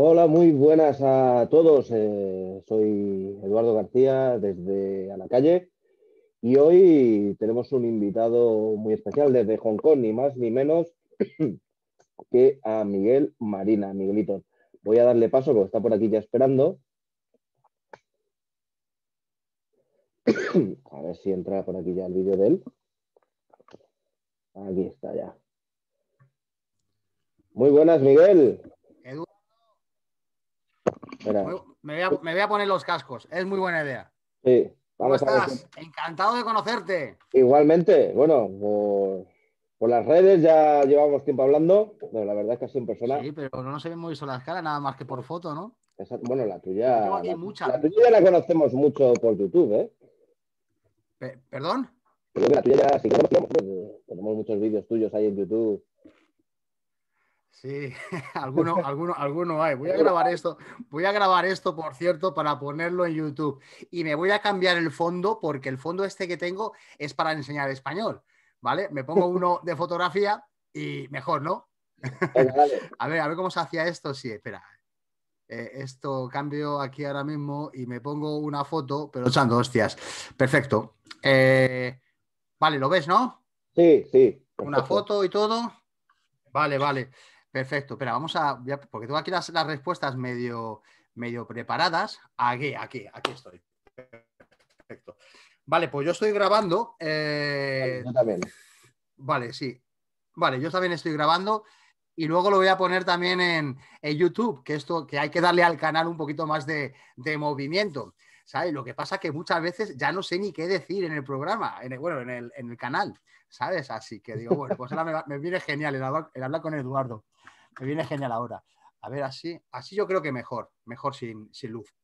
Hola, muy buenas a todos. Eh, soy Eduardo García desde A la Calle y hoy tenemos un invitado muy especial desde Hong Kong, ni más ni menos que a Miguel Marina, Miguelito. Voy a darle paso porque está por aquí ya esperando. A ver si entra por aquí ya el vídeo de él. Aquí está ya. Muy buenas, Miguel. Me, voy a, poner los cascos. Es muy buena idea. Sí. Vamos ¿Cómo estás? Encantado de conocerte. Igualmente. Bueno, por, las redes ya llevamos tiempo hablando, pero la verdad es que así en persona. Sí, pero no se ve muy las escala, nada más que por foto, ¿no? bueno, la tuya. La, tuya la conocemos mucho por YouTube, ¿eh? ¿Perdón? la tuya ya sí conocemos. Tenemos muchos vídeos tuyos ahí en YouTube. Sí, alguno, alguno, alguno hay. Voy a grabar esto. Voy a grabar esto, por cierto, para ponerlo en YouTube. Y me voy a cambiar el fondo porque el fondo este que tengo es para enseñar español. ¿Vale? Me pongo uno de fotografía y mejor, ¿no? a ver, a ver cómo se hacía esto. Sí, espera. Eh, esto cambio aquí ahora mismo y me pongo una foto, pero dos hostias. Perfecto. Eh, vale, ¿lo ves, no? Sí, sí. Una foto y todo. Vale, vale. Perfecto, pero vamos a, porque tengo aquí las, respuestas medio, medio preparadas. Aquí, aquí, aquí estoy. Perfecto. Vale, pues yo estoy grabando. Vale, eh, sí. Vale, yo también estoy grabando y luego lo voy a poner también en, YouTube, que esto que hay que darle al canal un poquito más de, movimiento. ¿sabes? Lo que pasa que muchas veces ya no sé ni qué decir en el programa, bueno, en el canal. ¿sabes? Así que digo, bueno, pues ahora me, viene genial el hablar, con Eduardo, me viene genial ahora. A ver, así, así yo creo que mejor, mejor sin, luz,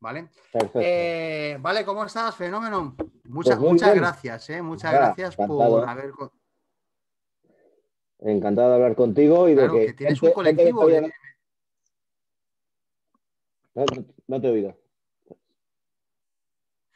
¿vale? Eh, vale, ¿cómo estás? Fenómeno. Pues muchas, muchas gracias, ¿eh? Muchas gracias por haber... Encantado de hablar contigo y de que... que tienes un colectivo... Eh. no, te he oído.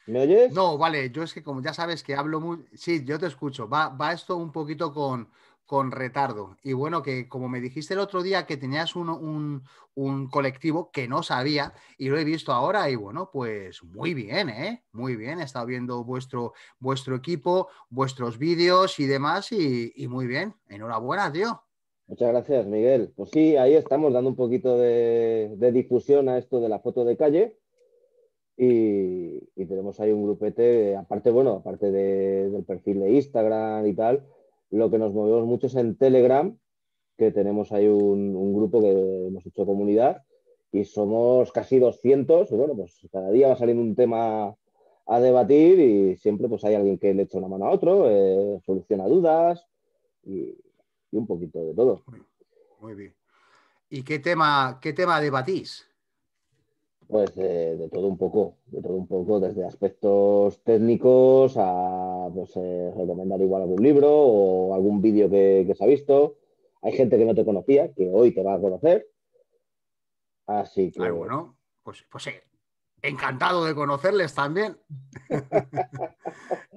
¿Me oyes? No, vale, yo es que como ya sabes que hablo muy... Sí, yo te escucho. Va, va esto un poquito con, con retardo. Y bueno, que como me dijiste el otro día que tenías un, un, colectivo que no sabía y lo he visto ahora y bueno, pues muy bien, ¿eh? Muy bien, he estado viendo vuestro, vuestro equipo, vuestros vídeos y demás y, y muy bien. Enhorabuena, tío. Muchas gracias, Miguel. Pues sí, ahí estamos dando un poquito de, de difusión a esto de la foto de calle y, tenemos ahí un grupete, aparte, bueno, aparte del perfil de Instagram y tal, lo que nos movemos mucho es en Telegram, que tenemos ahí un, grupo que hemos hecho comunidad y somos casi 200, bueno, pues cada día va saliendo un tema a debatir y siempre pues hay alguien que le echa una mano a otro, eh, soluciona dudas y, y, un poquito de todo. Muy bien. ¿Y qué tema, qué tema debatís? pues eh, de todo un poco, de todo un poco, desde aspectos técnicos a pues, eh, recomendar igual algún libro o algún vídeo que, se ha visto. Hay gente que no te conocía, que hoy te va a conocer. Así ah, que. bueno, pues, pues Encantado de conocerles también.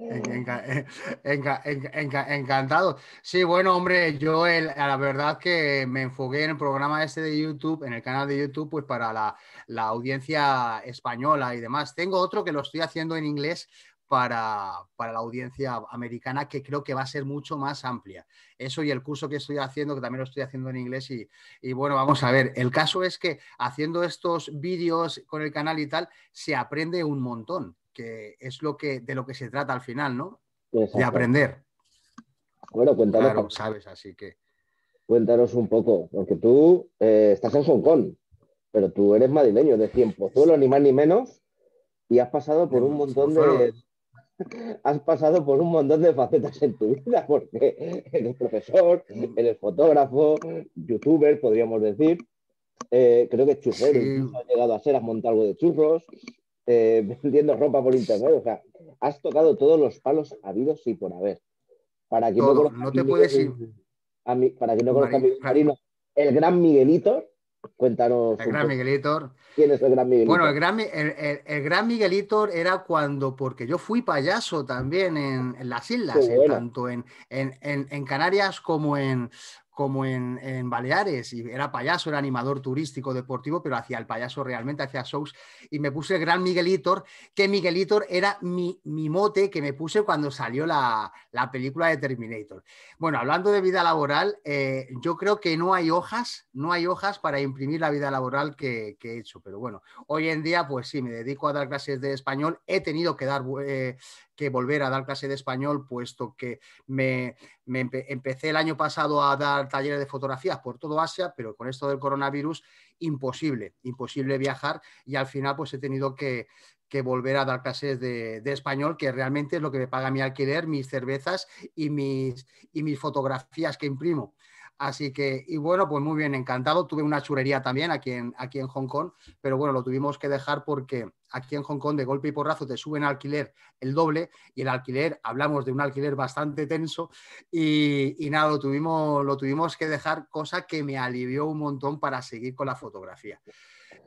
Eh, encantado. Sí, bueno, hombre, yo la verdad que me enfoqué en el programa este de YouTube, en el canal de YouTube, pues para la audiencia española y demás. Tengo otro que lo estoy haciendo en inglés para, la audiencia americana, que creo que va a ser mucho más amplia. Eso y el curso que estoy haciendo, que también lo estoy haciendo en inglés, y, bueno, vamos a ver, el caso es que haciendo estos vídeos con el canal y tal, se aprende un montón, que es lo que, de lo que se trata al final, ¿no? De aprender. Bueno, cuéntanos. sabes, así que. Cuéntanos un poco, porque tú eh, estás en Hong Kong, pero tú eres madrileño de tiempo, Solo ni más ni menos, y has pasado por un montón de, has pasado por un montón de facetas en tu vida, porque eres profesor, mm. eres fotógrafo, youtuber, podríamos decir. Eh, creo que churrero has llegado a ser, has montado algo de churros, eh, vendiendo ropa por internet. O sea, has tocado todos los palos habidos y por haber. Para que no, te puedes ir. A para quien no conozca mi, Marino, el gran Miguelito Cuéntanos. El gran Miguelitor. ¿Quién es el gran Miguelitor? Bueno, el gran, el, era cuando, porque yo fui payaso también en, las islas, tanto en, en, Canarias como en, como en, Baleares, y era payaso, era animador turístico deportivo, pero hacía el payaso realmente, hacía shows, y me puse el gran Miguelitor, que Miguelitor era mi, mote que me puse cuando salió la, película de Terminator. Bueno, hablando de vida laboral, eh, yo creo que no hay hojas, no hay hojas para imprimir la vida laboral que, he hecho, pero bueno, hoy en día, pues sí, me dedico a dar clases de español, he tenido que dar eh, que volver a dar clases de español, puesto que me, empecé el año pasado a dar talleres de fotografías por todo Asia, pero con esto del coronavirus, imposible, imposible viajar y al final pues he tenido que, que volver a dar clases de, de, español, que realmente es lo que me paga mi alquiler, mis cervezas y mis, y mis fotografías que imprimo. Así que, y bueno, pues muy bien, encantado. Tuve una churería también aquí en, aquí en Hong Kong, pero bueno, lo tuvimos que dejar porque aquí en Hong Kong de golpe y porrazo te suben alquiler el doble y el alquiler, hablamos de un alquiler bastante tenso y, nada, lo tuvimos, lo tuvimos que dejar, cosa que me alivió un montón para seguir con la fotografía.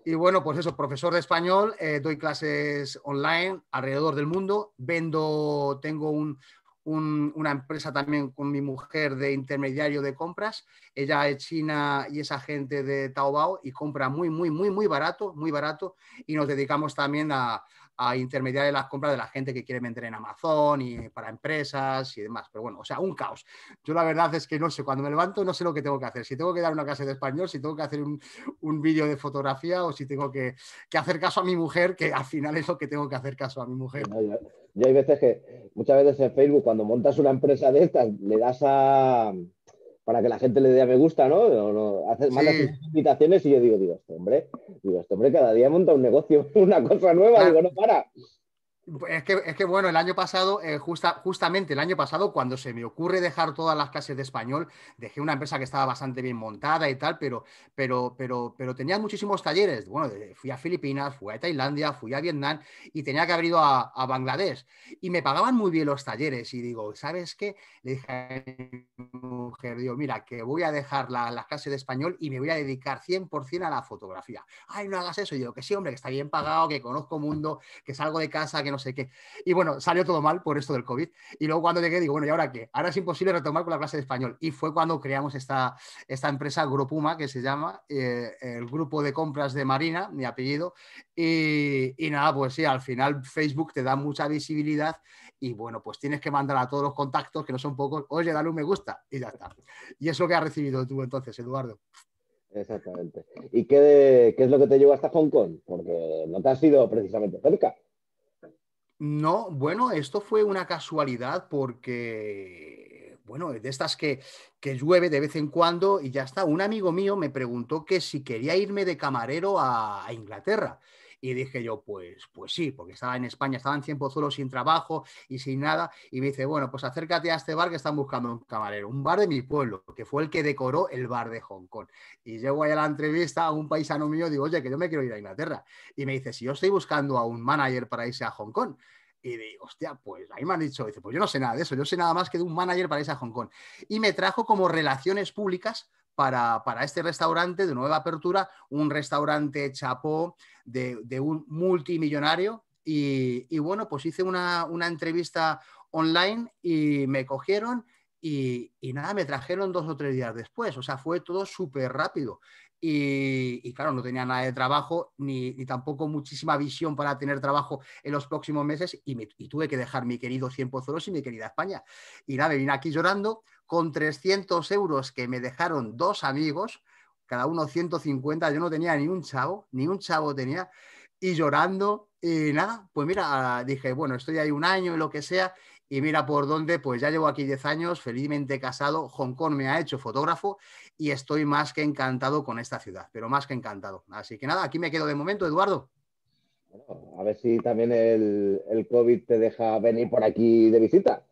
Y bueno, pues eso, profesor de español, eh, doy clases online alrededor del mundo, vendo, tengo un, una empresa también con mi mujer de intermediario de compras. Ella es china y es agente de Taobao y compra muy, muy, muy, muy barato, muy barato. Y nos dedicamos también a, a intermediar las compras de la gente que quiere vender en Amazon y para empresas y demás. Pero bueno, o sea, un caos. Yo la verdad es que no sé, cuando me levanto no sé lo que tengo que hacer. Si tengo que dar una clase de español, si tengo que hacer un, un vídeo de fotografía o si tengo que, que, hacer caso a mi mujer, que al final es lo que tengo que hacer caso a mi mujer. Yo hay veces que, muchas veces en Facebook, cuando montas una empresa de estas, le das a. para que la gente le dé a me gusta, ¿no? haces, malas invitaciones y yo digo, digo, este hombre, digo, este hombre cada día monta un negocio, una cosa nueva, digo, no para. Es que, es que, bueno, el año pasado, eh, justa, justamente el año pasado, cuando se me ocurre dejar todas las clases de español, dejé una empresa que estaba bastante bien montada y tal, pero, pero, pero, pero tenía muchísimos talleres. Bueno, fui a Filipinas, fui a Tailandia, fui a Vietnam y tenía que haber ido a, a Bangladesh. Y me pagaban muy bien los talleres. Y digo, ¿sabes qué? Le dije a mi mujer, digo, mira, que voy a dejar las clases de español y me voy a dedicar 100% a la fotografía. Ay, no hagas eso. Y yo, que sí, hombre, que está bien pagado, que conozco mundo, que salgo de casa, que no sé qué. Y bueno, salió todo mal por esto del COVID. Y luego cuando llegué digo, bueno, ¿y ahora qué? Ahora es imposible retomar con la clase de español. Y fue cuando creamos esta, esta empresa Grupuma, que se llama eh, el Grupo de Compras de Marina, mi apellido. Y, nada, pues sí, al final Facebook te da mucha visibilidad y bueno, pues tienes que mandar a todos los contactos, que no son pocos, oye, dale un me gusta y ya está. Y eso que has recibido tú entonces, Eduardo. Exactamente. ¿Y qué, qué, es lo que te llevó hasta Hong Kong? Porque no te has ido precisamente cerca. No, bueno, esto fue una casualidad porque, bueno, de estas que, que llueve de vez en cuando y ya está. Un amigo mío me preguntó que si quería irme de camarero a, a Inglaterra. Y dije yo, pues, pues sí, porque estaba en España, estaban tiempo solo sin trabajo y sin nada. Y me dice, bueno, pues acércate a este bar que están buscando un camarero, un bar de mi pueblo, que fue el que decoró el bar de Hong Kong. Y llego ahí a la entrevista a un paisano mío, digo, oye, que yo me quiero ir a Inglaterra. Y me dice, si yo estoy buscando a un manager para irse a Hong Kong. Y digo, hostia, pues ahí me han dicho, dice, pues yo no sé nada de eso, yo sé nada más que de un manager para irse a Hong Kong. Y me trajo como relaciones públicas para, este restaurante de nueva apertura, un restaurante chapó de, un multimillonario. Y, bueno, pues hice una, entrevista online y me cogieron y, y, nada, me trajeron dos o tres días después. O sea, fue todo súper rápido. Y, claro, no tenía nada de trabajo ni, tampoco muchísima visión para tener trabajo en los próximos meses y, tuve que dejar mi querido cien pozuelos y mi querida España. Y nada, me vine aquí llorando con 300 euros que me dejaron dos amigos, cada uno 150, yo no tenía ni un chavo, ni un chavo tenía, y llorando, y nada, pues mira, dije, bueno, estoy ahí un año y lo que sea, y mira por dónde, pues ya llevo aquí 10 años, felizmente casado, Hong Kong me ha hecho fotógrafo y estoy más que encantado con esta ciudad, pero más que encantado. Así que nada, aquí me quedo de momento, Eduardo. a ver si también el COVID te deja venir por aquí de visita.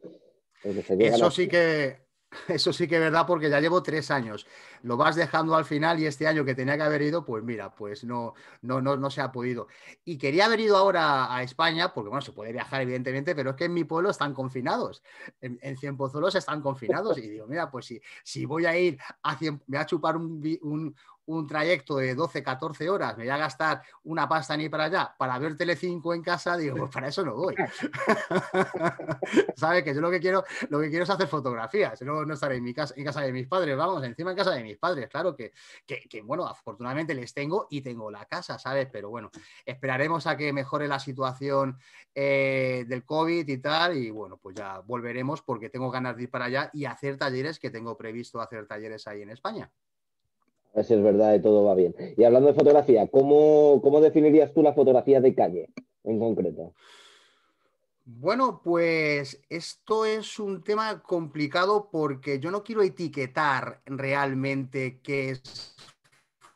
Pues Eso sí que Eso sí que es verdad porque ya llevo tres años. Lo vas dejando al final y este año que tenía que haber ido, pues mira, pues no, no, no, no se ha podido. Y quería haber ido ahora a España, porque bueno, se puede viajar evidentemente, pero es que en mi pueblo están confinados. En, Cienpozuelos están confinados. Y digo, mira, pues si, si voy a ir a me voy a chupar un, un trayecto de 12, 14 horas, me voy a gastar una pasta ni para allá, para ver Telecinco en casa, digo, pues para eso no voy. ¿Sabes? Que yo lo que quiero, lo que quiero es hacer fotografías, no, no estaré en mi casa, en casa de mis padres, vamos, encima en casa de mis padres, claro que, que, bueno, afortunadamente les tengo y tengo la casa, ¿sabes? Pero bueno, esperaremos a que mejore la situación eh, del COVID y tal, y bueno, pues ya volveremos porque tengo ganas de ir para allá y hacer talleres que tengo previsto hacer talleres ahí en España. Eso es verdad de todo va bien. Y hablando de fotografía, ¿cómo, cómo definirías tú la fotografía de calle en concreto? Bueno, pues esto es un tema complicado porque yo no quiero etiquetar realmente qué es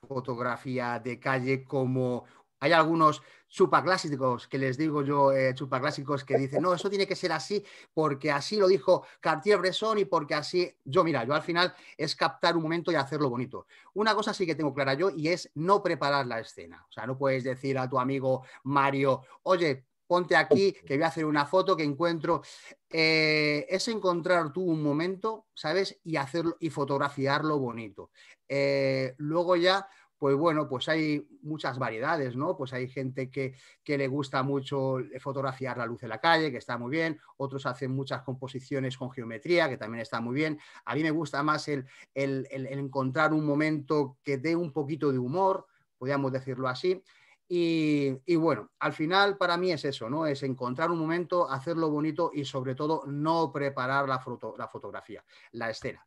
fotografía de calle como hay algunos chupaclásicos, que les digo yo, chupaclásicos, eh, que dicen, no, eso tiene que ser así porque así lo dijo Cartier-Bresson y porque así, yo mira, yo al final es captar un momento y hacerlo bonito. Una cosa sí que tengo clara yo y es no preparar la escena. O sea, no puedes decir a tu amigo Mario, oye, ponte aquí, que voy a hacer una foto que encuentro. Eh, es encontrar tú un momento, ¿sabes? Y hacerlo y fotografiarlo bonito. Eh, luego ya pues bueno, pues hay muchas variedades, ¿no? Pues hay gente que, que le gusta mucho eh, fotografiar la luz en la calle, que está muy bien, otros hacen muchas composiciones con geometría, que también está muy bien. A mí me gusta más el, el, encontrar un momento que dé un poquito de humor, podríamos decirlo así. Y, y, bueno, al final para mí es eso, ¿no? Es encontrar un momento, hacerlo bonito y sobre todo no preparar la, la fotografía, la escena.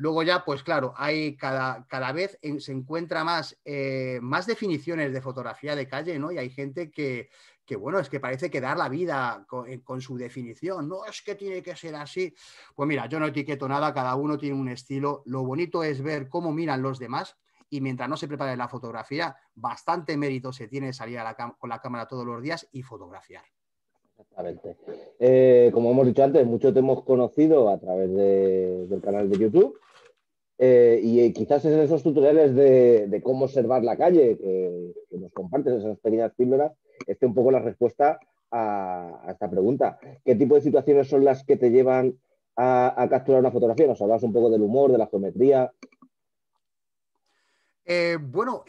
Luego ya, pues claro, hay cada, cada vez se encuentra más, eh, más definiciones de fotografía de calle, ¿no? Y hay gente que, bueno, es que parece que dar la vida eh, con, su definición, no es que tiene que ser así. Pues mira, yo no etiqueto nada, cada uno tiene un estilo, lo bonito es ver cómo miran los demás y mientras no se prepare la fotografía, bastante mérito se tiene salir a la con la cámara todos los días y fotografiar. Exactamente. Eh, como hemos dicho antes, muchos te hemos conocido a través del canal de YouTube eh, y eh, quizás es en esos tutoriales de, cómo observar la calle que, nos compartes, esas pequeñas píldoras, esté un poco la respuesta a, esta pregunta. ¿Qué tipo de situaciones son las que te llevan a, capturar una fotografía? Nos hablas un poco del humor, de la geometría. Eh, bueno,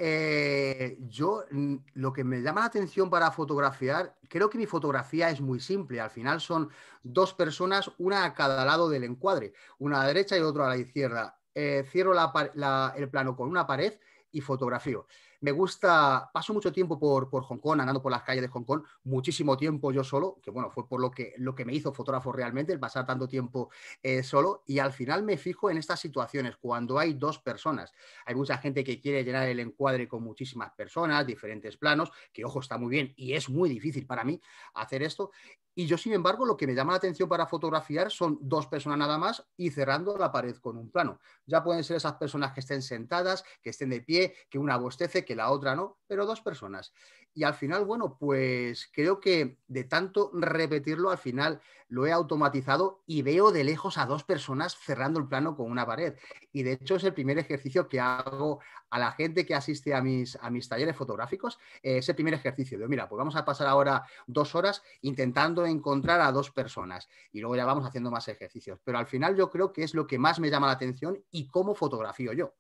yo mm, lo que me llama la atención para fotografiar, creo que mi fotografía es muy simple. Al final son dos personas, una a cada lado del encuadre, una a la derecha y otra a la izquierda. Eh, cierro el plano con una pared y fotografío. Me gusta, paso mucho tiempo por, Hong Kong, andando por las calles de Hong Kong, muchísimo tiempo yo solo, que bueno, fue por lo que, lo que me hizo fotógrafo realmente, el pasar tanto tiempo eh, solo, y al final me fijo en estas situaciones, cuando hay dos personas. Hay mucha gente que quiere llenar el encuadre con muchísimas personas, diferentes planos, que ojo, está muy bien, y es muy difícil para mí hacer esto, y yo, sin embargo, lo que me llama la atención para fotografiar son dos personas nada más y cerrando la pared con un plano. Ya pueden ser esas personas que estén sentadas, que estén de pie, que una bostece, que la otra no, pero dos personas y al final, bueno, pues creo que de tanto repetirlo, al final lo he automatizado y veo de lejos a dos personas cerrando el plano con una pared. Y de hecho es el primer ejercicio que hago a la gente que asiste a mis, a mis talleres fotográficos. Eh, ese es el primer ejercicio. de mira, pues vamos a pasar ahora dos horas intentando encontrar a dos personas y luego ya vamos haciendo más ejercicios. Pero al final yo creo que es lo que más me llama la atención y cómo fotografío yo.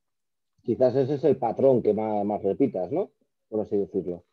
Quizás ese es el patrón que más, más repitas, ¿no? Por así decirlo.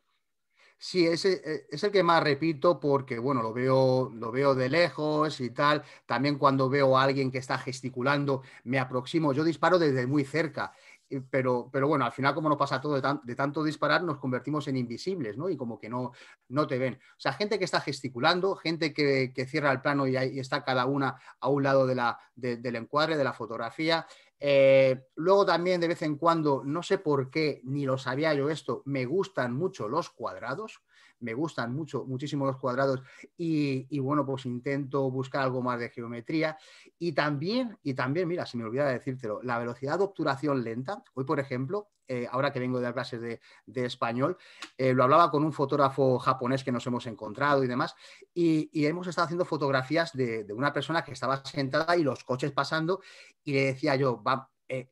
Sí, ese e, es el que más repito porque, bueno, lo veo, lo veo de lejos y tal. También cuando veo a alguien que está gesticulando, me aproximo. Yo disparo desde muy cerca. Eh, pero, pero, bueno, al final como no pasa todo de, tanto disparar, nos convertimos en invisibles, ¿no? Y como que no, no te ven. O sea, gente que está gesticulando, gente que, cierra el plano y, ahí está cada una a un lado de del encuadre, de la fotografía, eh, luego también de vez en cuando, no sé por qué, ni lo sabía yo esto, me gustan mucho los cuadrados, me gustan mucho, muchísimo los cuadrados y, y bueno, pues intento buscar algo más de geometría y también, y también, mira, se me olvidaba decírtelo, la velocidad de obturación lenta, hoy por ejemplo, eh, ahora que vengo de dar clases de, español, eh, lo hablaba con un fotógrafo japonés que nos hemos encontrado y demás, y, hemos estado haciendo fotografías de, una persona que estaba sentada y los coches pasando, y le decía yo, va, eh,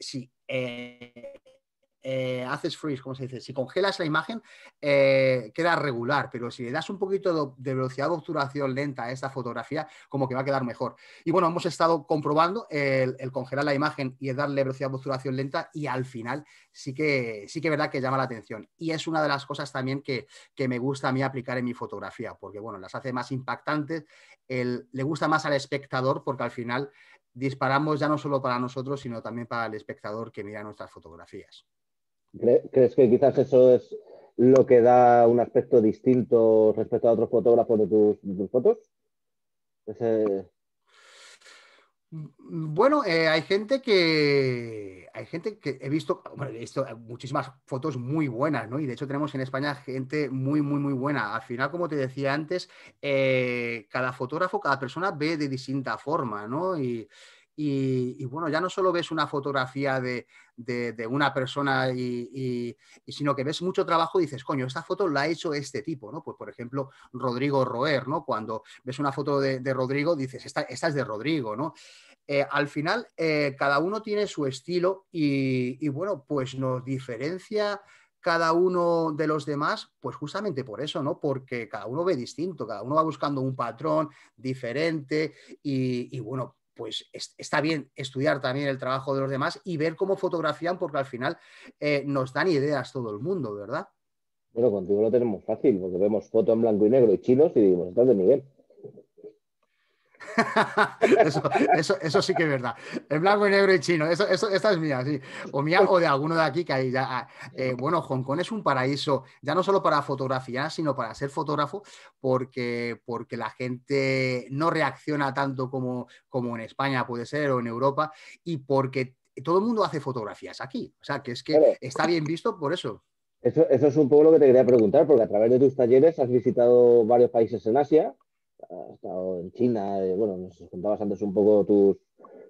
eh eh, haces freeze, como se dice? Si congelas la imagen, eh, queda regular, pero si le das un poquito de, velocidad de obturación lenta a esta fotografía, como que va a quedar mejor. Y bueno, hemos estado comprobando el, congelar la imagen y el darle velocidad de obturación lenta y al final sí que, sí que es verdad que llama la atención. Y es una de las cosas también que, me gusta a mí aplicar en mi fotografía, porque bueno, las hace más impactantes, le gusta más al espectador porque al final disparamos ya no solo para nosotros, sino también para el espectador que mira nuestras fotografías. ¿Crees que quizás eso es lo que da un aspecto distinto respecto a otros fotógrafos de tus, fotos? Bueno, eh, hay gente que hay gente que he visto, muchísimas fotos muy buenas, ¿no? Y de hecho tenemos en España gente muy, muy, muy buena. Al final, como te decía antes, eh, cada fotógrafo, cada persona ve de distinta forma, ¿no? Y, y, bueno, ya no solo ves una fotografía de, una persona, y, sino que ves mucho trabajo y dices, coño, esta foto la ha hecho este tipo, ¿no? Pues por ejemplo, Rodrigo Roer, ¿no? Cuando ves una foto de, Rodrigo, dices, esta, es de Rodrigo, ¿no? Eh, al final, eh, cada uno tiene su estilo y bueno, pues nos diferencia cada uno de los demás, pues justamente por eso, ¿no? Porque cada uno ve distinto, cada uno va buscando un patrón diferente y, y bueno, pues está bien estudiar también el trabajo de los demás y ver cómo fotografían, porque al final eh, nos dan ideas todo el mundo, ¿verdad? Bueno, contigo lo tenemos fácil, porque vemos fotos en blanco y negro y chinos y decimos estás de nivel. eso, eso, sí que es verdad. En blanco y negro y chino. Eso, eso, esta es mía, sí. O mía o de alguno de aquí que hay ya. Ah, eh, bueno, Hong Kong es un paraíso, ya no solo para fotografiar, sino para ser fotógrafo, porque, porque la gente no reacciona tanto como, como en España puede ser o en Europa, y porque todo el mundo hace fotografías aquí. O sea, que es que está bien visto por eso. Eso, eso es un poco lo que te quería preguntar, porque a través de tus talleres has visitado varios países en Asia has estado en China, eh, bueno, nos contabas antes un poco tus,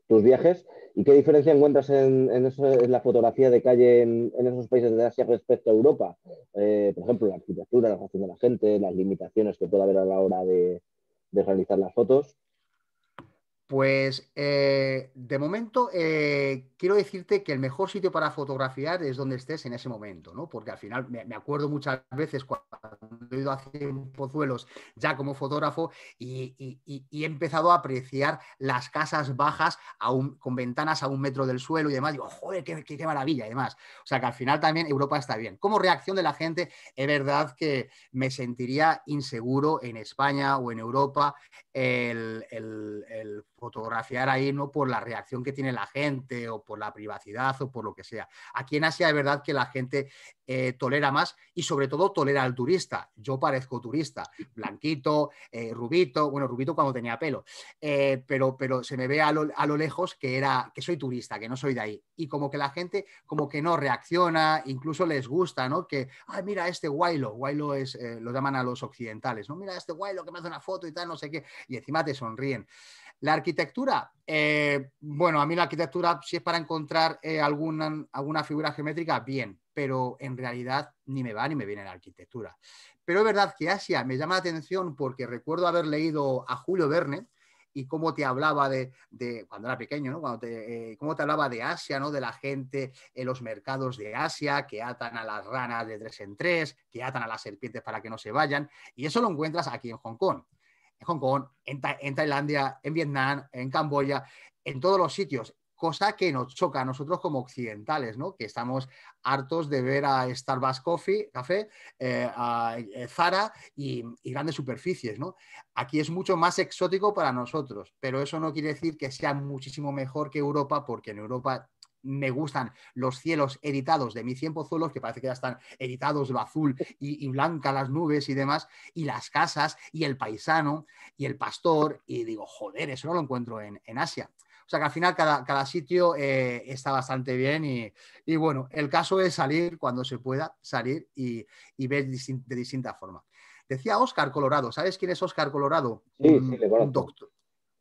tus viajes. ¿Y qué diferencia encuentras en, en, la fotografía de calle en, esos países de Asia respecto a Europa? Eh, por ejemplo, la arquitectura, la relación de la gente, las limitaciones que puede haber a la hora de, de realizar las fotos. Pues eh, de momento eh, quiero decirte que el mejor sitio para fotografiar es donde estés en ese momento, ¿no? Porque al final me, acuerdo muchas veces cuando he ido a hacer pozuelos ya como fotógrafo y, he empezado a apreciar las casas bajas con ventanas a un metro del suelo y demás. Digo, joder, qué, maravilla y demás. O sea que al final también Europa está bien. Como reacción de la gente, es verdad que me sentiría inseguro en España o en Europa el, fotografiar ahí no por la reacción que tiene la gente o por la privacidad o por lo que sea. Aquí en Asia de verdad que la gente eh, tolera más y sobre todo tolera al turista. Yo parezco turista, blanquito, eh, rubito, bueno, rubito cuando tenía pelo, eh, pero, pero se me ve a lo, lejos que, era, que soy turista, que no soy de ahí. Y como que la gente como que no reacciona, incluso les gusta, ¿no? Que, ay, mira este guaylo, guaylo es, lo llaman a los occidentales, ¿no? Mira este guaylo que me hace una foto y tal, no sé qué, y encima te sonríen. La arquitectura, eh, bueno, a mí la arquitectura, si es para encontrar eh, alguna, alguna figura geométrica, bien, pero en realidad ni me va ni me viene la arquitectura. Pero es verdad que Asia me llama la atención porque recuerdo haber leído a Julio Verne, y cómo te hablaba de, cuando era pequeño, ¿no? Cuando te, eh, cómo te hablaba de Asia, ¿no? De la gente en los mercados de Asia que atan a las ranas de tres en tres, que atan a las serpientes para que no se vayan, y eso lo encuentras aquí en Hong Kong en Hong Kong, en, Tailandia, en Vietnam, en Camboya, en todos los sitios cosa que nos choca a nosotros como occidentales, ¿no? que estamos hartos de ver a Starbucks Coffee, Café, eh, a eh, Zara y, grandes superficies. ¿no? Aquí es mucho más exótico para nosotros, pero eso no quiere decir que sea muchísimo mejor que Europa, porque en Europa me gustan los cielos editados de mi cien pozuelos, que parece que ya están editados lo azul y, blanca las nubes y demás, y las casas, y el paisano, y el pastor, y digo, joder, eso no lo encuentro en, Asia. O sea que al final cada, sitio eh, está bastante bien y, bueno, el caso es salir cuando se pueda, salir y, ver de distinta forma. Decía Oscar Colorado, ¿sabes quién es Oscar Colorado? Sí, Un, doctor,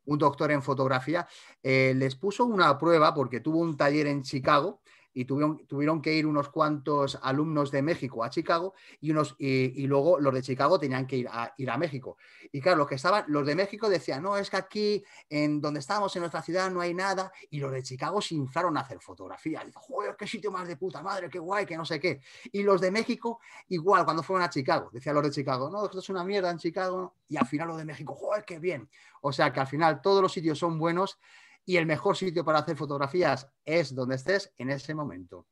un doctor en fotografía, eh, les puso una prueba porque tuvo un taller en Chicago y tuvieron, que ir unos cuantos alumnos de México a Chicago y, unos, y, luego los de Chicago tenían que ir a, ir a México. Y claro, los, que estaban, los de México decían, no, es que aquí, en donde estamos, en nuestra ciudad, no hay nada. Y los de Chicago se inflaron a hacer fotografía joder, qué sitio más de puta madre, qué guay, que no sé qué. Y los de México, igual, cuando fueron a Chicago, decían los de Chicago, no, esto es una mierda en Chicago. Y al final los de México, joder, qué bien. O sea que al final todos los sitios son buenos y el mejor sitio para hacer fotografías es donde estés en ese momento.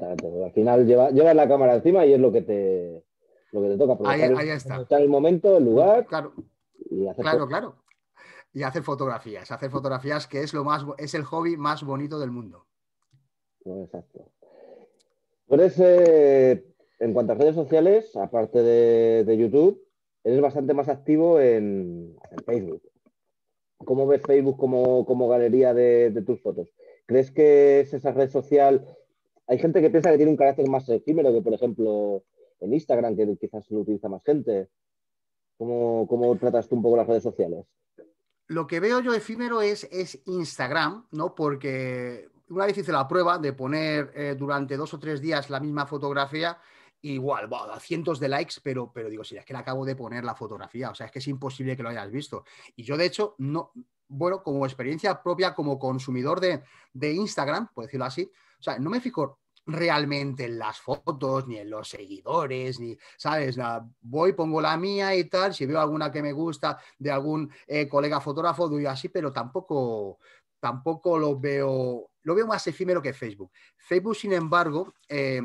al final llevas la cámara encima y es lo que te, lo que te toca. Ahí, está. el momento, el lugar. Claro, y hacer claro, Y hacer fotografías, hacer fotografías que es, lo más, es el hobby más bonito del mundo. Pues exacto. Pues en cuanto a redes sociales, aparte de, YouTube, eres bastante más activo en Facebook. ¿Cómo ves Facebook como, galería de, tus fotos? ¿Crees que es esa red social? Hay gente que piensa que tiene un carácter más efímero que, por ejemplo, en Instagram, que quizás lo utiliza más gente. ¿Cómo, cómo tratas tú un poco las redes sociales? Lo que veo yo efímero es, es Instagram, ¿no? Porque una vez hice la prueba de poner eh, durante dos o tres días la misma fotografía igual, va, a cientos de likes, pero, pero digo, si es que le acabo de poner la fotografía, o sea, es que es imposible que lo hayas visto. Y yo, de hecho, no, bueno, como experiencia propia, como consumidor de, Instagram, por decirlo así, o sea, no me fijo realmente en las fotos, ni en los seguidores, ni, ¿sabes? voy, pongo la mía y tal, si veo alguna que me gusta de algún eh, colega fotógrafo, doy así, pero tampoco, tampoco lo veo, lo veo más efímero que Facebook. Facebook, sin embargo, eh,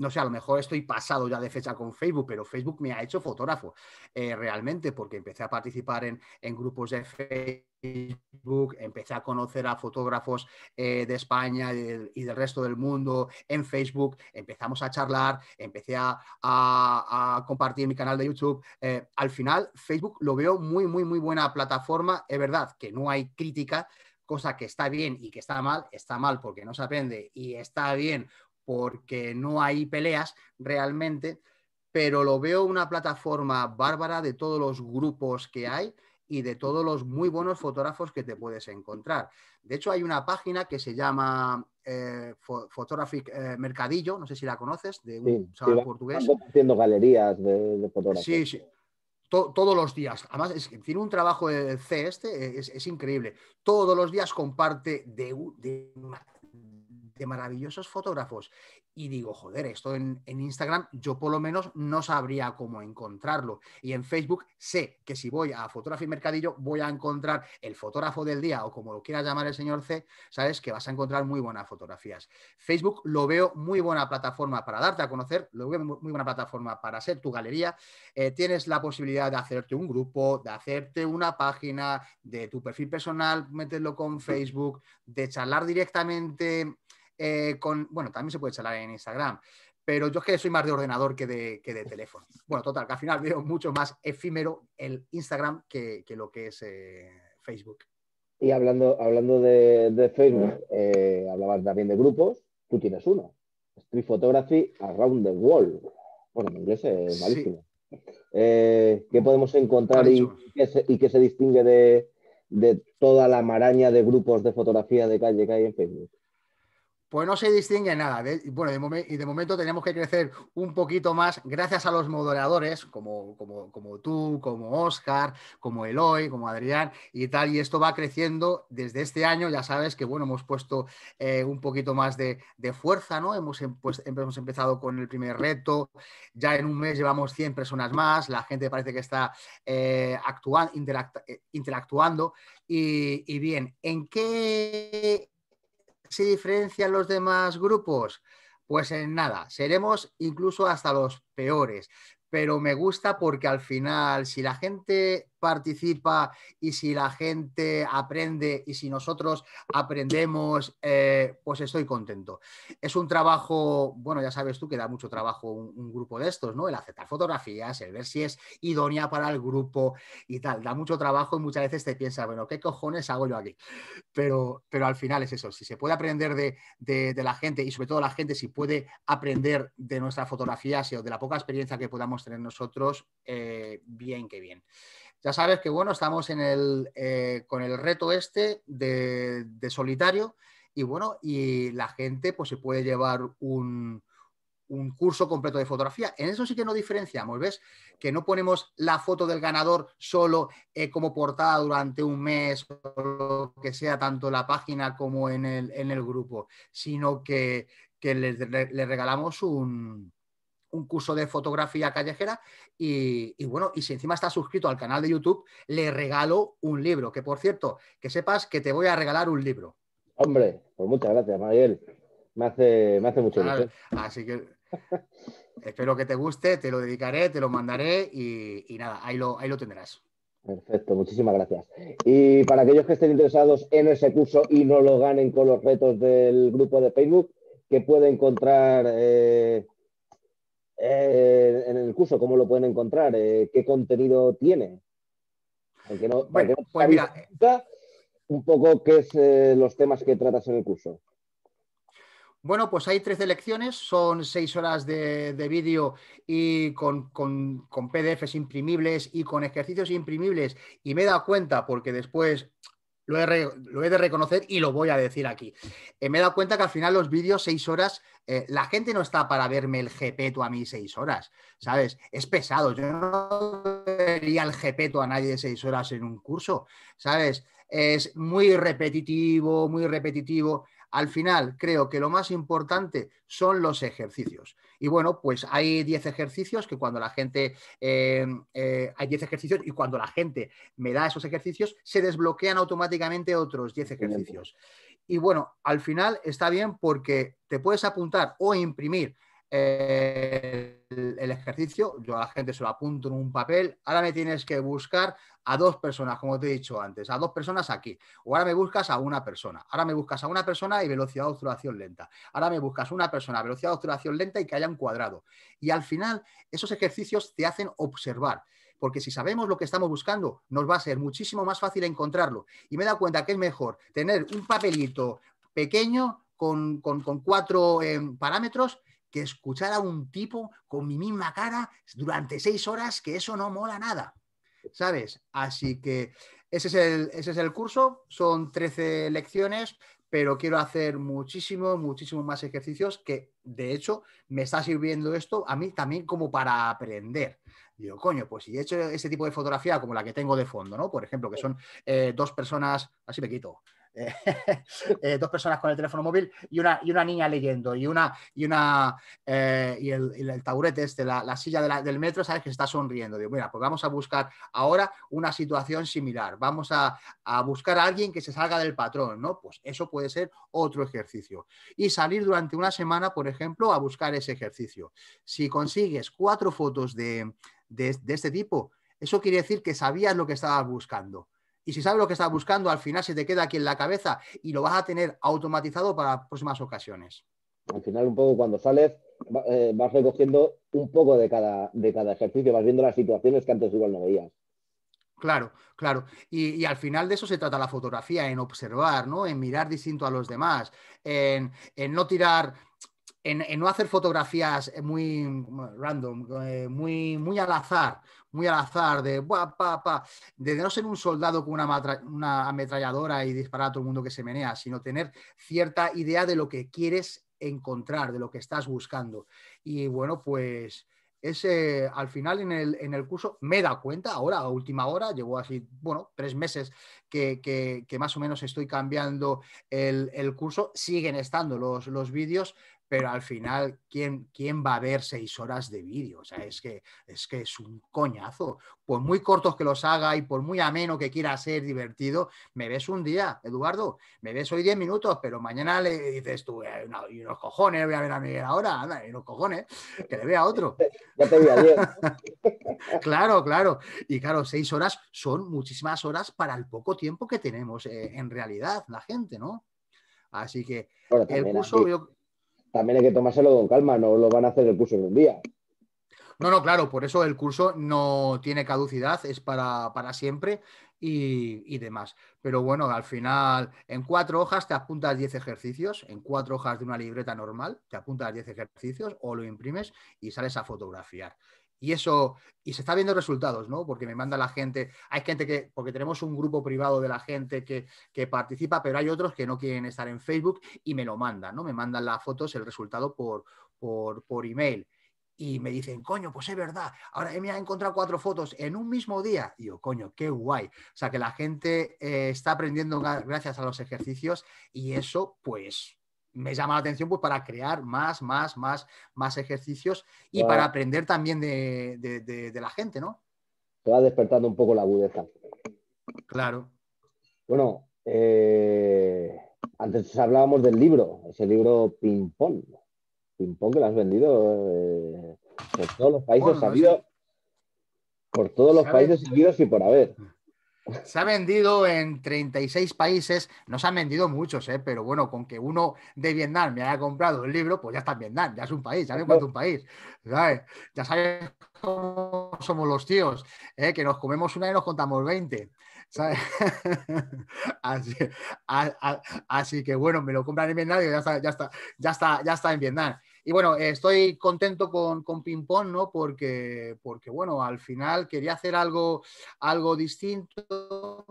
no sé, a lo mejor estoy pasado ya de fecha con Facebook, pero Facebook me ha hecho fotógrafo eh, realmente porque empecé a participar en, grupos de Facebook, empecé a conocer a fotógrafos eh, de España y, del resto del mundo en Facebook, empezamos a charlar, empecé a, compartir mi canal de YouTube. Eh, al final, Facebook lo veo muy, muy, muy buena plataforma. Es verdad que no hay crítica cosa que está bien y que está mal, está mal porque no se aprende y está bien porque no hay peleas realmente, pero lo veo una plataforma bárbara de todos los grupos que hay y de todos los muy buenos fotógrafos que te puedes encontrar. De hecho, hay una página que se llama eh, Photographic eh, Mercadillo, no sé si la conoces, de un sí, portugués. sí, haciendo galerías de, Sí, sí. todos los días. Además, es, tiene un trabajo de C este, es, increíble. Todos los días comparte de, de de maravillosos fotógrafos. Y digo, joder, esto en, Instagram yo por lo menos no sabría cómo encontrarlo. Y en Facebook sé que si voy a Fotografía y Mercadillo voy a encontrar el fotógrafo del día o como lo quiera llamar el señor C, sabes que vas a encontrar muy buenas fotografías. Facebook lo veo muy buena plataforma para darte a conocer, lo veo muy buena plataforma para ser tu galería. Eh, tienes la posibilidad de hacerte un grupo, de hacerte una página, de tu perfil personal, meterlo con Facebook, de charlar directamente eh, con, bueno, también se puede charlar en Instagram, pero yo es que soy más de ordenador que de, que de teléfono. Bueno, total, que al final veo mucho más efímero el Instagram que, lo que es eh, Facebook. Y hablando, hablando de, Facebook, eh, hablabas también de grupos, tú tienes uno, Street Photography Around the World. Bueno, en inglés es malísimo. ¿Qué podemos encontrar y qué, se, distingue de toda la maraña de grupos de fotografía de calle que hay en Facebook? pues no se distingue nada. bueno, y de momento tenemos que crecer un poquito más gracias a los moderadores como, como, como, tú, como Oscar, como Eloy, como Adrián y tal. Y esto va creciendo desde este año. Ya sabes que, bueno, hemos puesto eh, un poquito más de, fuerza, ¿no? Hemos, em, pues, em, hemos empezado con el primer reto. Ya en un mes llevamos 100 personas más. La gente parece que está eh, actuando, eh, interactuando. y bien, ¿en qué se diferencian los demás grupos? Pues en nada, seremos incluso hasta los peores. Pero me gusta porque al final, si la gente participa y si la gente aprende y si nosotros aprendemos, eh, pues estoy contento. Es un trabajo, bueno, ya sabes tú que da mucho trabajo un, grupo de estos, ¿no? El aceptar fotografías, el ver si es idónea para el grupo y tal. Da mucho trabajo y muchas veces te piensas, bueno, ¿qué cojones hago yo aquí? Pero, pero al final es eso, si se puede aprender de, la gente y sobre todo la gente si puede aprender de nuestra fotografía o de la poca experiencia que podamos tener nosotros, eh, bien que bien. Ya sabes que, bueno, estamos en el, eh, con el reto este de, solitario y, bueno, y la gente pues se puede llevar un, curso completo de fotografía. En eso sí que no diferenciamos, ¿ves? Que no ponemos la foto del ganador solo eh, como portada durante un mes o lo que sea, tanto la página como en el, en el grupo, sino que, le regalamos un, un curso de fotografía callejera y, bueno, y si encima estás suscrito al canal de YouTube, le regalo un libro, que por cierto, que sepas que te voy a regalar un libro. Hombre, pues muchas gracias, Mariel. Me hace, mucho gusto. Así que espero que te guste, te lo dedicaré, te lo mandaré y, nada, ahí lo, ahí lo tendrás. Perfecto, muchísimas gracias. Y para aquellos que estén interesados en ese curso y no lo ganen con los retos del grupo de Facebook, que puede encontrar eh, eh, en el curso, cómo lo pueden encontrar, eh, qué contenido tiene. Pues un poco qué es eh, los temas que tratas en el curso. Bueno, pues hay 13 lecciones, son seis horas de, vídeo y con, con, PDFs imprimibles y con ejercicios imprimibles. Y me he dado cuenta, porque después lo he, de reconocer y lo voy a decir aquí. Eh, me he dado cuenta que al final los vídeos, seis horas, eh, la gente no está para verme el GP a mí seis horas, ¿sabes? Es pesado. Yo no vería el GP a nadie seis horas en un curso, ¿sabes? Es muy repetitivo, muy repetitivo. Al final, creo que lo más importante son los ejercicios. Y bueno, pues hay 10 ejercicios que cuando la gente, eh, eh, hay 10 ejercicios y cuando la gente me da esos ejercicios, se desbloquean automáticamente otros 10 ejercicios. Y bueno, al final está bien porque te puedes apuntar o imprimir el, ejercicio, yo a la gente se lo apunto en un papel, ahora me tienes que buscar a dos personas, como te he dicho antes, a dos personas aquí, o ahora me buscas a una persona, ahora me buscas a una persona y velocidad de obturación lenta, ahora me buscas una persona, velocidad de obturación lenta y que haya un cuadrado. Y al final, esos ejercicios te hacen observar porque si sabemos lo que estamos buscando, nos va a ser muchísimo más fácil encontrarlo. Y me he dado cuenta que es mejor tener un papelito pequeño con, cuatro em, parámetros que escuchar a un tipo con mi misma cara durante seis horas, que eso no mola nada, ¿sabes? Así que ese es el, ese es el curso, son 13 lecciones, pero quiero hacer muchísimo, muchísimo más ejercicios que de hecho me está sirviendo esto a mí también como para aprender. Digo, coño, pues si he hecho ese tipo de fotografía como la que tengo de fondo, ¿no? Por ejemplo, que son eh, dos personas, así me quito, Eh, dos personas con el teléfono móvil y una, niña leyendo y una y una eh, y, el, taburete este, la, silla del metro, sabes que está sonriendo. Digo, mira, pues vamos a buscar ahora una situación similar. Vamos a, buscar a alguien que se salga del patrón, ¿no? Pues eso puede ser otro ejercicio. Y salir durante una semana, por ejemplo, a buscar ese ejercicio. Si consigues cuatro fotos de, de este tipo, eso quiere decir que sabías lo que estabas buscando. Y si sabes lo que estás buscando, al final se te queda aquí en la cabeza y lo vas a tener automatizado para próximas ocasiones. Al final, un poco cuando sales, eh, vas recogiendo un poco de cada, de cada ejercicio, vas viendo las situaciones que antes igual no veías. Claro, claro. Y, y, al final de eso se trata la fotografía, en observar, ¿no? En mirar distinto a los demás, en, en no tirar en, no hacer fotografías eh, muy mm, random, eh, muy, muy al azar, muy al azar, de, pa, de no ser un soldado con una, ametralladora y disparar a todo el mundo que se menea, sino tener cierta idea de lo que quieres encontrar, de lo que estás buscando. Y bueno, pues ese al final en el, en el curso me da cuenta ahora, a última hora, llevo así, bueno, tres meses que, más o menos estoy cambiando el, curso, siguen estando los, los vídeos, pero al final, ¿quién, quién va a ver seis horas de vídeo? O sea, es que, es que es un coñazo. Por muy cortos que los haga y por muy ameno que quiera ser divertido, me ves un día, Eduardo, me ves hoy diez minutos, pero mañana le dices tú, eh, y unos cojones, voy a ver a Miguel ahora, anda, y unos cojones, que le vea otro. Ya te vi claro, claro. Y claro, seis horas son muchísimas horas para el poco tiempo que tenemos eh, en realidad la gente, ¿no? Así que el curso, también hay que tomárselo con calma, no lo van a hacer el curso en un día. No, no, claro, por eso el curso no tiene caducidad, es para, para siempre y, y, demás. Pero bueno, al final, en cuatro hojas te apuntas 10 ejercicios, en cuatro hojas de una libreta normal, te apuntas 10 ejercicios o lo imprimes y sales a fotografiar. Y eso, y se está viendo resultados, ¿no? Porque me manda la gente, hay gente que, porque tenemos un grupo privado de la gente que, que participa, pero hay otros que no quieren estar en Facebook y me lo mandan, ¿no? Me mandan las fotos, el resultado por, por, por email y me dicen, coño, pues es verdad, ahora me ha encontrado cuatro fotos en un mismo día. Y yo, coño, qué guay. O sea, que la gente eh, está aprendiendo gracias a los ejercicios y eso, pues, me llama la atención pues para crear más, más, más, más ejercicios y para aprender también de, la gente, ¿no? Te va despertando un poco la agudeza. Claro. Bueno, eh, antes hablábamos del libro, ese libro Ping Pong. Ping Pong que lo has vendido eh, por todos los países bueno, Por todos los países y por haber. Mm. Se ha vendido en 36 países, no se han vendido muchos, ¿eh? pero bueno, con que uno de Vietnam me haya comprado el libro, pues ya está en Vietnam, ya es un país, ya me encuentro un país. ¿sabes? Ya sabes cómo somos los tíos, ¿eh? que nos comemos una y nos contamos 20. así, así, que bueno, me lo compran en Vietnam y ya ya está, ya está, ya está en Vietnam. Y bueno, estoy contento con, con Ping ¿no? Porque, porque, bueno, al final quería hacer algo, algo distinto.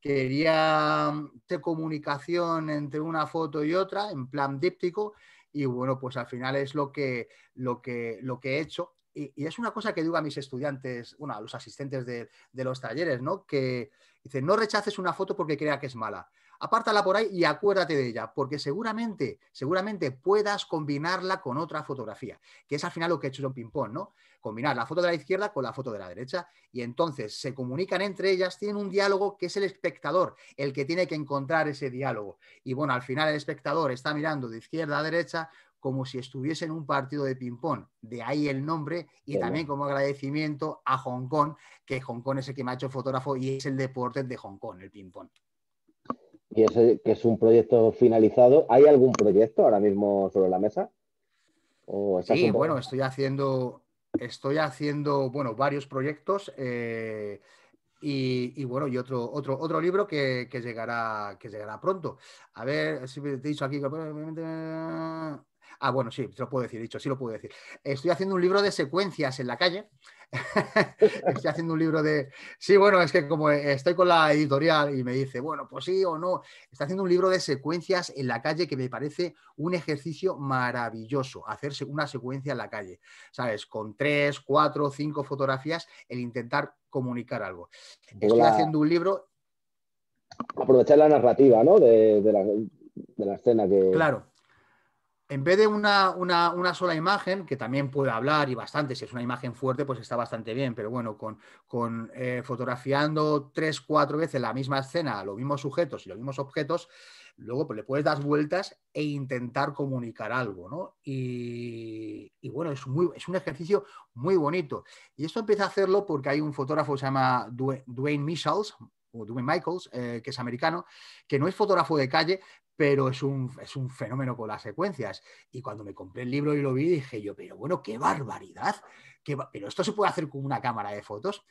Quería mm, hacer comunicación entre una foto y otra en plan díptico. Y bueno, pues al final es lo que, lo que, he hecho. Y, es una cosa que digo a mis estudiantes, bueno, a los asistentes de, de los talleres, ¿no? Que dicen, no rechaces una foto porque crea que es mala apártala por ahí y acuérdate de ella, porque seguramente, seguramente puedas combinarla con otra fotografía, que es al final lo que ha hecho yo ping-pong, ¿no? Combinar la foto de la izquierda con la foto de la derecha y entonces se comunican entre ellas, tienen un diálogo que es el espectador el que tiene que encontrar ese diálogo. Y bueno, al final el espectador está mirando de izquierda a derecha como si estuviese en un partido de ping-pong. De ahí el nombre y también como agradecimiento a Hong Kong, que Hong Kong es el que me ha hecho fotógrafo y es el deporte de Hong Kong, el ping-pong que es un proyecto finalizado. ¿Hay algún proyecto ahora mismo sobre la mesa? sí, bueno, estoy haciendo, estoy haciendo, bueno, varios proyectos eh, y, bueno, y otro, otro, otro libro que, que, llegará, que llegará pronto. A ver, si te he dicho aquí... Ah, bueno, sí, te lo puedo decir, dicho, sí lo puedo decir. Estoy haciendo un libro de secuencias en la calle estoy haciendo un libro de... Sí, bueno, es que como estoy con la editorial y me dice, bueno, pues sí o no, está haciendo un libro de secuencias en la calle que me parece un ejercicio maravilloso, hacerse una secuencia en la calle, ¿sabes? Con tres, cuatro, cinco fotografías, el intentar comunicar algo. Estoy haciendo un libro... Aprovechar la narrativa, ¿no? De, la, de la escena que... Claro en vez de una, sola imagen, que también puede hablar y bastante, si es una imagen fuerte, pues está bastante bien, pero bueno, con, con eh, fotografiando tres, cuatro veces la misma escena, los mismos sujetos y los mismos objetos, luego pues, le puedes dar vueltas e intentar comunicar algo, ¿no? Y, bueno, es, muy, es, un ejercicio muy bonito. Y esto empieza a hacerlo porque hay un fotógrafo que se llama Dwayne Michels, o Michaels, eh, que es americano, que no es fotógrafo de calle, pero es un, fenómeno con las secuencias. Y cuando me compré el libro y lo vi, dije yo, pero bueno, qué barbaridad, pero esto se puede hacer con una cámara de fotos.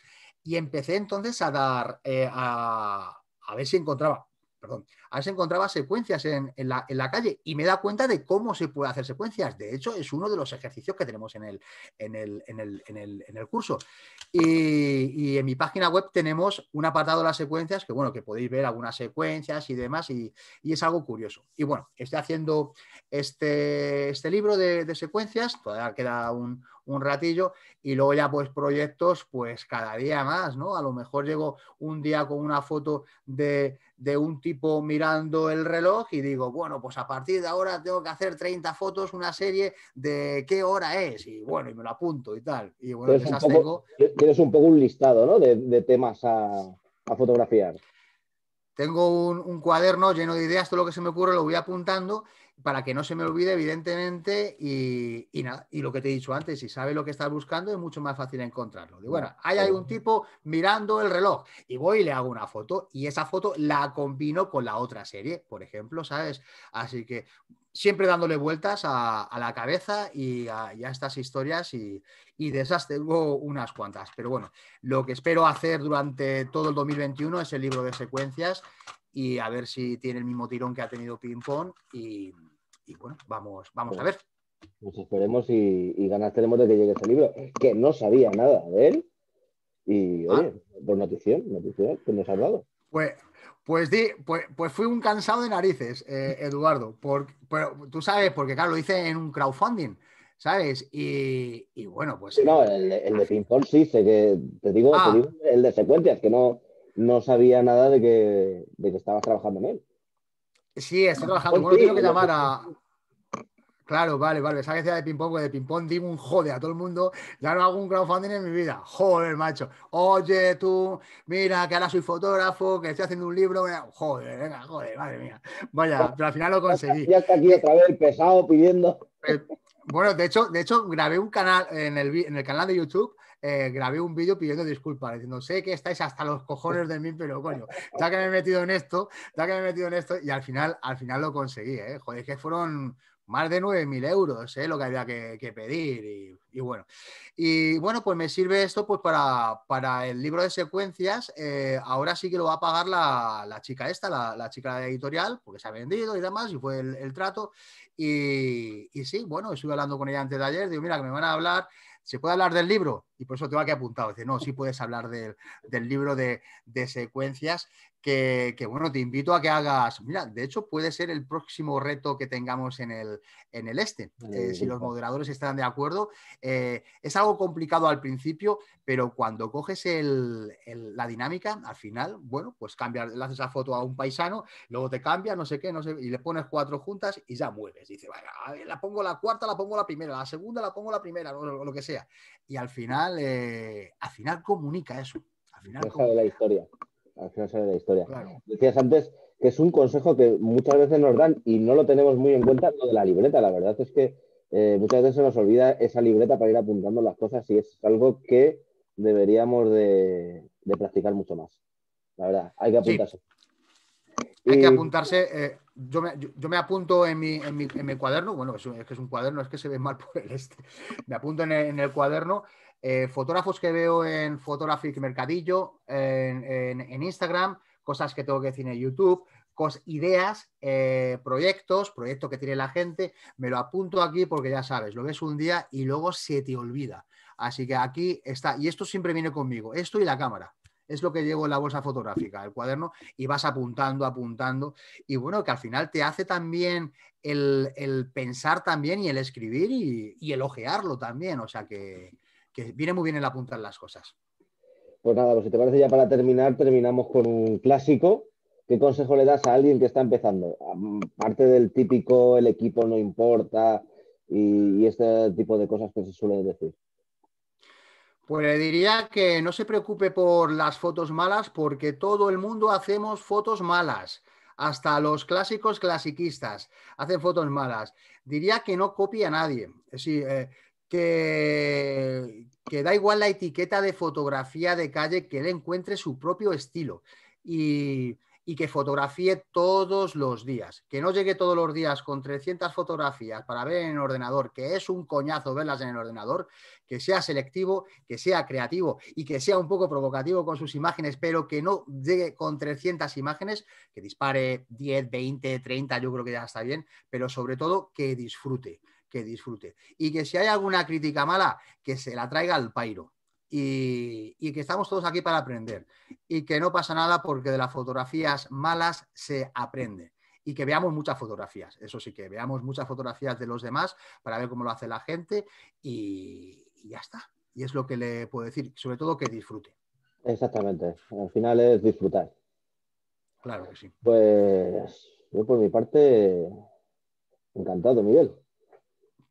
Y empecé entonces a dar, eh, a, ver si encontraba, perdón, a ver si encontraba secuencias en, la, calle y me da cuenta de cómo se puede hacer secuencias. De hecho, es uno de los ejercicios que tenemos en el, en el, el curso. Y, en mi página web tenemos un apartado de las secuencias, que bueno, que podéis ver algunas secuencias y demás, y, es algo curioso. Y bueno, estoy haciendo este, este libro de, secuencias, todavía queda un, un, ratillo, y luego ya pues proyectos, pues cada día más, ¿no? A lo mejor llego un día con una foto de, de un tipo mirando el reloj y digo, bueno, pues a partir de ahora tengo que hacer 30 fotos, una serie de qué hora es, y bueno, y me lo apunto y tal. Y bueno, un poco, Tienes un poco un listado, ¿no? De, temas a, fotografiar. Tengo un, un, cuaderno lleno de ideas, todo lo que se me ocurre lo voy apuntando para que no se me olvide, evidentemente, y, y, lo que te he dicho antes, si sabes lo que estás buscando, es mucho más fácil encontrarlo. De bueno, hay un tipo mirando el reloj y voy y le hago una foto y esa foto la combino con la otra serie, por ejemplo, ¿sabes? Así que siempre dándole vueltas a, la cabeza y a, estas historias y, y de esas tengo unas cuantas. Pero bueno, lo que espero hacer durante todo el 2021 es el libro de secuencias y a ver si tiene el mismo tirón que ha tenido Ping Pong y, y bueno, vamos, vamos a pues ver. Pues esperemos y, ganas tenemos de que llegue este libro, que no sabía nada de él. Y ah. oye, por pues notición, que nos ha dado. Pues, pues, di, pues, pues, fui un cansado de narices, eh, Eduardo. tú sabes, porque claro, lo hice en un crowdfunding, ¿sabes? Y, bueno, pues. No, el, el de ah. Pinfall sí, sé que. Te ah. digo, el de secuencias, que no, no sabía nada de que, de que estabas trabajando en él. Sí, estoy ah, trabajando. tengo que llamar Claro, vale, vale. Esa que de ping-pong, de ping-pong digo un jode a todo el mundo. Ya no hago un crowdfunding en mi vida. Joder, macho. Oye, tú, mira, que ahora soy fotógrafo, que estoy haciendo un libro. Joder, venga, joder, madre mía. Vaya, pero al final lo conseguí. Ya está aquí otra vez pesado pidiendo. Eh, bueno, de hecho, de hecho grabé un canal en el, canal de YouTube. Eh, grabé un vídeo pidiendo disculpas, diciendo, sé que estáis hasta los cojones de mí, pero coño, ya que me he metido en esto, ya que me he metido en esto, y al final, al final lo conseguí, ¿eh? Joder, que fueron más de 9.000 euros, ¿eh? lo que había que, pedir. Y, bueno, y bueno, pues me sirve esto pues, para, para el libro de secuencias. Eh, ahora sí que lo va a pagar la, chica esta, la, la, chica editorial, porque se ha vendido y demás, y fue el trato. Y, sí, bueno, estuve hablando con ella antes de ayer, digo, mira, que me van a hablar, ¿se puede hablar del libro? Y por eso tengo aquí apuntado, dice, no, sí puedes hablar del, del libro de, de secuencias que, bueno, te invito a que hagas, mira, de hecho puede ser el próximo reto que tengamos en el, este, eh, si los moderadores están de acuerdo. Eh, es algo complicado al principio, pero cuando coges la dinámica, al final, bueno, pues cambias, le haces la foto a un paisano, luego te cambias, no sé qué, no sé, y le pones cuatro juntas y ya mueves. Dice, vaya, la pongo la cuarta, la pongo la primera, la segunda, la pongo la primera, o lo, que sea. Y al final, eh, al final comunica eso. Al final, la historia al final sale la historia. Decías antes que es un consejo que muchas veces nos dan y no lo tenemos muy en cuenta, lo de la libreta. La verdad es que eh, muchas veces se nos olvida esa libreta para ir apuntando las cosas y es algo que deberíamos de, practicar mucho más. La verdad, hay que apuntarse. Hay que apuntarse. Eh, yo, me, apunto en mi, cuaderno, bueno, es, que es un cuaderno, es que se ve mal por el este. Me apunto en el cuaderno eh, fotógrafos que veo en Photographic Mercadillo, en, Instagram, cosas que tengo que decir en YouTube, ideas, eh, proyectos, proyectos que tiene la gente, me lo apunto aquí porque ya sabes, lo ves un día y luego se te olvida. Así que aquí está, y esto siempre viene conmigo, esto y la cámara es lo que llevo en la bolsa fotográfica, el cuaderno, y vas apuntando, apuntando, y bueno, que al final te hace también el, pensar también y el escribir y, y, el ojearlo también, o sea que, que viene muy bien el apuntar las cosas. Pues nada, pues si te parece ya para terminar, terminamos con un clásico. ¿Qué consejo le das a alguien que está empezando? Aparte del típico, el equipo no importa y, este tipo de cosas que se suele decir. Pues diría que no se preocupe por las fotos malas porque todo el mundo hacemos fotos malas. Hasta los clásicos clasiquistas hacen fotos malas. Diría que no copie a nadie. Es eh, que, da igual la etiqueta de fotografía de calle, que le encuentre su propio estilo y, y, que fotografíe todos los días. Que no llegue todos los días con 300 fotografías para ver en el ordenador, que es un coñazo verlas en el ordenador, que sea selectivo, que sea creativo y que sea un poco provocativo con sus imágenes, pero que no llegue con 300 imágenes, que dispare 10, 20, 30, yo creo que ya está bien, pero sobre todo que disfrute que disfrute. Y que si hay alguna crítica mala, que se la traiga al pairo. Y, que estamos todos aquí para aprender. Y que no pasa nada porque de las fotografías malas se aprende. Y que veamos muchas fotografías, eso sí, que veamos muchas fotografías de los demás para ver cómo lo hace la gente y, ya está. Y es lo que le puedo decir, sobre todo que disfrute. Exactamente, al final es disfrutar. Claro que sí. Pues yo por mi parte, encantado, Miguel.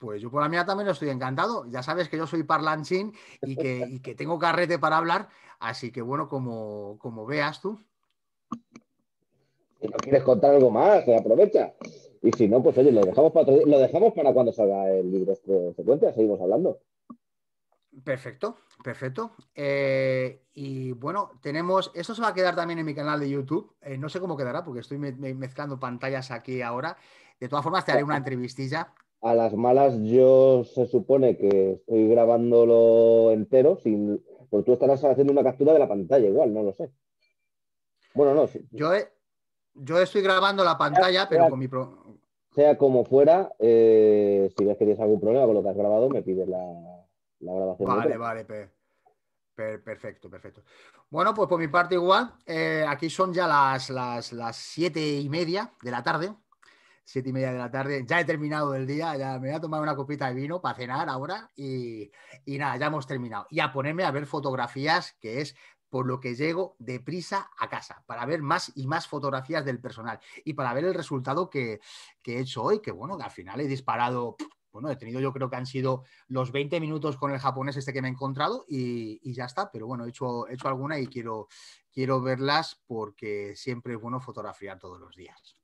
Pues yo por la mía también lo estoy encantado. Ya sabes que yo soy parlanchín y que, tengo carrete para hablar, así que bueno, como, como veas tú. Si quieres contar algo más, Se pues aprovecha. Y si no, pues oye, lo dejamos para, cuando salga el libro este seguimos hablando. Perfecto, perfecto. Eh, y bueno, tenemos, esto se va a quedar también en mi canal de YouTube. Eh, no sé cómo quedará porque estoy mezclando pantallas aquí ahora. De todas formas, te haré una entrevistilla a las malas yo se supone que estoy grabándolo entero, sin, pues tú estarás haciendo una captura de la pantalla igual, no lo sé. Bueno, no. Yo, yo estoy grabando la pantalla, pero con mi... Sea como fuera, eh, si ves que tienes algún problema con lo que has grabado, me pides la, grabación. Vale, vale, perfecto, perfecto. Bueno, pues por mi parte igual, eh, aquí son ya las, las siete y media de la tarde, siete y media de la tarde. Ya he terminado el día, ya me voy a tomar una copita de vino para cenar ahora y, nada, ya hemos terminado. Y a ponerme a ver fotografías, que es por lo que llego deprisa a casa, para ver más y más fotografías del personal y para ver el resultado que, he hecho hoy, que bueno, al final he disparado bueno, he tenido yo creo que han sido los 20 minutos con el japonés este que me he encontrado y, ya está, pero bueno, he hecho, hecho alguna y quiero, quiero verlas porque siempre es bueno fotografiar todos los días.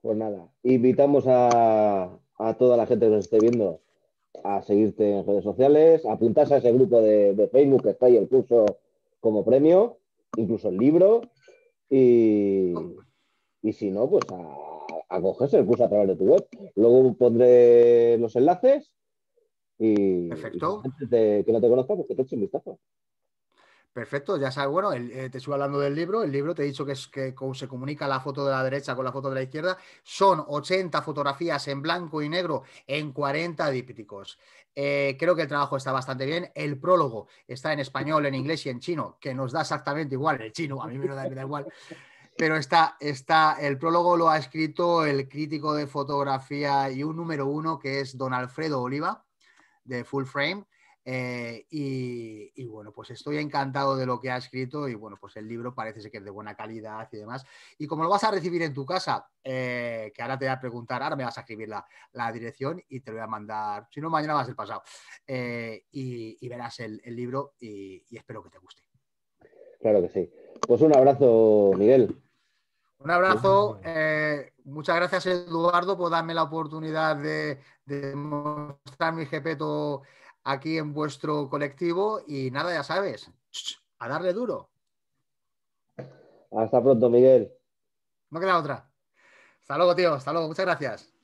Pues nada, invitamos a, toda la gente que nos esté viendo a seguirte en redes sociales, apuntarse a ese grupo de, Facebook que está ahí el curso como premio, incluso el libro, y, si no, pues a, cogerse el curso a través de tu web. Luego pondré los enlaces y, antes de que no te conozca, porque pues te eche un vistazo. Perfecto, ya sabes, bueno, eh, te estoy hablando del libro, el libro te he dicho que, es, que se comunica la foto de la derecha con la foto de la izquierda, son 80 fotografías en blanco y negro en 40 dípticos. Eh, creo que el trabajo está bastante bien, el prólogo está en español, en inglés y en chino, que nos da exactamente igual, el chino, a mí me, me da igual, pero está, está, el prólogo lo ha escrito el crítico de fotografía y un número uno que es don Alfredo Oliva de Full Frame eh, y, bueno, pues estoy encantado de lo que ha escrito y bueno, pues el libro parece que es de buena calidad y demás. Y como lo vas a recibir en tu casa, eh, que ahora te voy a preguntar, ahora me vas a escribir la, dirección y te lo voy a mandar, si no, mañana va a ser pasado. Eh, y, verás el, libro y, espero que te guste. Claro que sí. Pues un abrazo, Miguel. Un abrazo. muchas gracias, Eduardo, por darme la oportunidad de, de mostrar mi jepeto aquí en vuestro colectivo y nada, ya sabes, a darle duro. Hasta pronto, Miguel. No queda otra. Hasta luego, tío. Hasta luego. Muchas gracias.